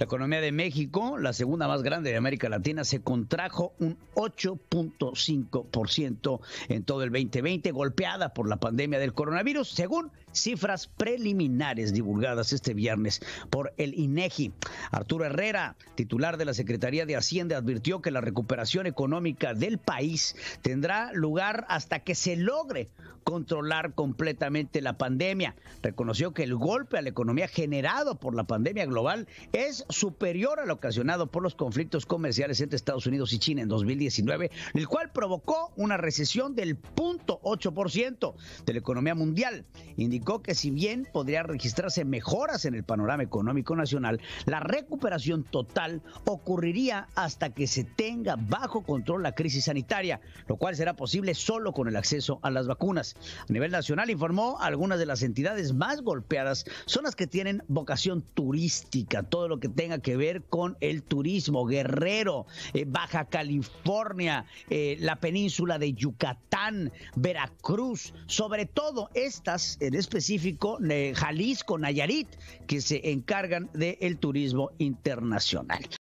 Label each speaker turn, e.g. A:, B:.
A: La economía de México, la segunda más grande de América Latina, se contrajo un 8.5% en todo el 2020, golpeada por la pandemia del coronavirus, según cifras preliminares divulgadas este viernes por el INEGI. E Arturo Herrera, titular de la Secretaría de Hacienda, advirtió que la recuperación económica del país tendrá lugar hasta que se logre controlar completamente la pandemia. Reconoció que el golpe a la economía generado por la pandemia global es superior al ocasionado por los conflictos comerciales entre Estados Unidos y China en 2019, el cual provocó una recesión del 0.8% de la economía mundial. Indicó que si bien podría registrarse mejoras en el panorama económico nacional, la recuperación total ocurriría hasta que se tenga bajo control la crisis sanitaria, lo cual será posible solo con el acceso a las vacunas. A nivel nacional, informó, algunas de las entidades más golpeadas son las que tienen vocación turística, todo lo que tenga que ver con el turismo. Guerrero, eh, Baja California, eh, la península de Yucatán, Veracruz, sobre todo estas en específico, eh, Jalisco, Nayarit, que se encargan del turismo internacional.